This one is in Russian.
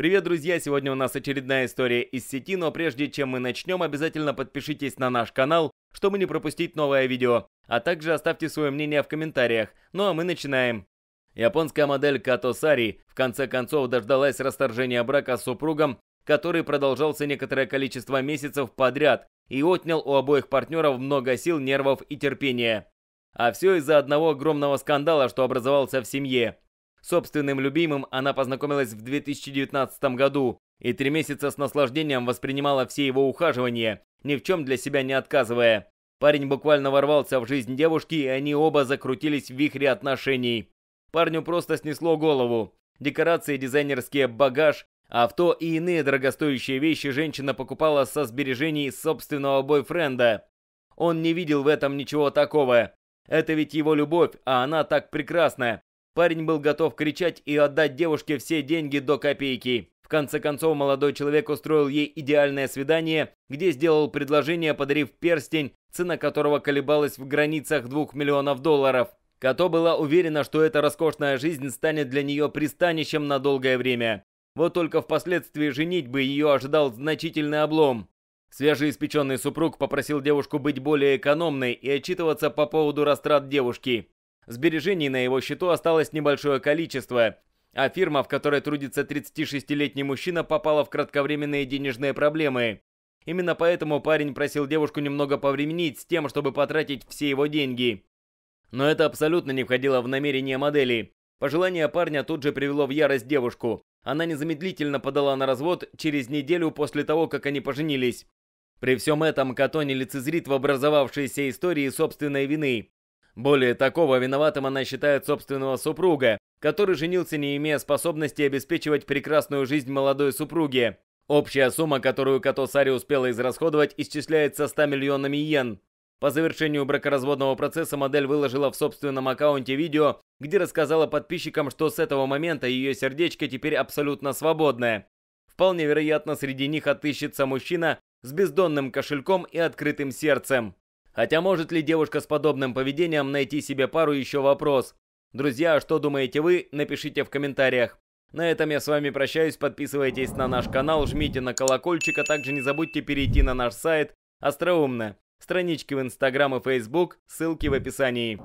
Привет, друзья! Сегодня у нас очередная история из сети, но прежде чем мы начнем, обязательно подпишитесь на наш канал, чтобы не пропустить новое видео, а также оставьте свое мнение в комментариях. Ну а мы начинаем. Японская модель Като Сари в конце концов дождалась расторжения брака с супругом, который продолжался некоторое количество месяцев подряд и отнял у обоих партнеров много сил, нервов и терпения. А все из-за одного огромного скандала, что образовался в семье. Собственным любимым она познакомилась в 2019 году и три месяца с наслаждением воспринимала все его ухаживания, ни в чем для себя не отказывая. Парень буквально ворвался в жизнь девушки, и они оба закрутились в вихре отношений. Парню просто снесло голову. Декорации, дизайнерские, багаж, авто и иные дорогостоящие вещи женщина покупала со сбережений собственного бойфренда. Он не видел в этом ничего такого. Это ведь его любовь, а она так прекрасна. Парень был готов кричать и отдать девушке все деньги до копейки. В конце концов, молодой человек устроил ей идеальное свидание, где сделал предложение, подарив перстень, цена которого колебалась в границах 2 миллионов долларов. Като была уверена, что эта роскошная жизнь станет для нее пристанищем на долгое время. Вот только впоследствии женить бы ее ожидал значительный облом. Свежеиспеченный супруг попросил девушку быть более экономной и отчитываться по поводу растрат девушки. Сбережений на его счету осталось небольшое количество, а фирма, в которой трудится 36-летний мужчина, попала в кратковременные денежные проблемы. Именно поэтому парень просил девушку немного повременить с тем, чтобы потратить все его деньги. Но это абсолютно не входило в намерение модели. Пожелание парня тут же привело в ярость девушку. Она незамедлительно подала на развод через неделю после того, как они поженились. При всем этом Катони лицезрит в образовавшейся истории собственной вины. Более такого, виноватым она считает собственного супруга, который женился не имея способности обеспечивать прекрасную жизнь молодой супруге. Общая сумма, которую Като Сари успела израсходовать, исчисляется 100 миллионами йен. По завершению бракоразводного процесса модель выложила в собственном аккаунте видео, где рассказала подписчикам, что с этого момента ее сердечко теперь абсолютно свободное. Вполне вероятно, среди них отыщется мужчина с бездонным кошельком и открытым сердцем. Хотя может ли девушка с подобным поведением найти себе пару еще вопрос? Друзья, что думаете вы, напишите в комментариях. На этом я с вами прощаюсь, подписывайтесь на наш канал, жмите на колокольчик, а также не забудьте перейти на наш сайт Остроумно. Странички в Инстаграм и Фейсбук, ссылки в описании.